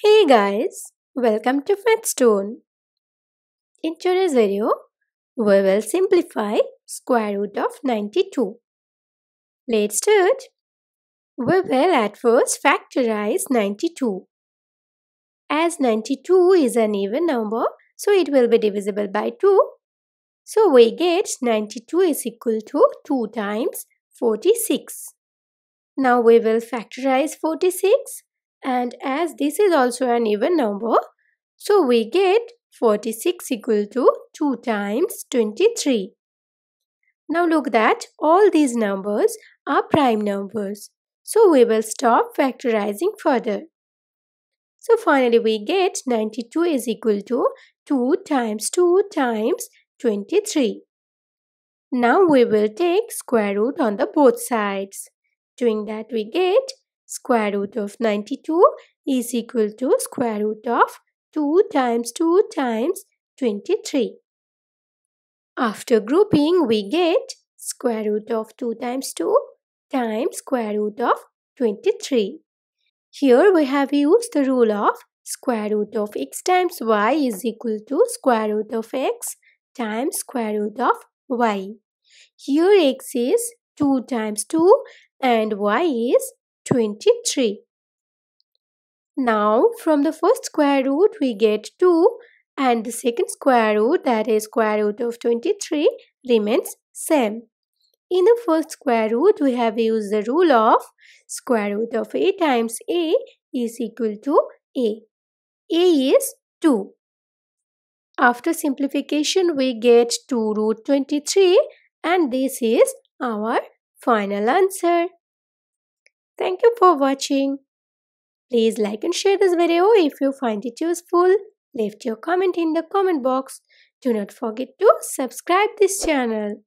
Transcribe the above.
Hey guys, welcome to FedStone. In today's video, we will simplify square root of 92. Let's start. We will at first factorize 92. As 92 is an even number, so it will be divisible by 2. So we get 92 is equal to 2 times 46. Now we will factorize 46 and as this is also an even number, so we get 46 equal to 2 times 23. Now look that all these numbers are prime numbers. So we will stop factorizing further. So finally we get 92 is equal to 2 times 2 times 23. Now we will take square root on the both sides. Doing that we get square root of 92 is equal to square root of 2 times 2 times 23. After grouping, we get square root of 2 times 2 times square root of 23. Here we have used the rule of square root of x times y is equal to square root of x times square root of y. Here x is 2 times 2 and y is 23. Now from the first square root we get 2 and the second square root that is square root of 23 remains same. In the first square root we have used the rule of square root of a times a is equal to a. a is 2. After simplification we get 2 root 23 and this is our final answer. Thank you for watching. Please like and share this video if you find it useful. Leave your comment in the comment box. Do not forget to subscribe this channel.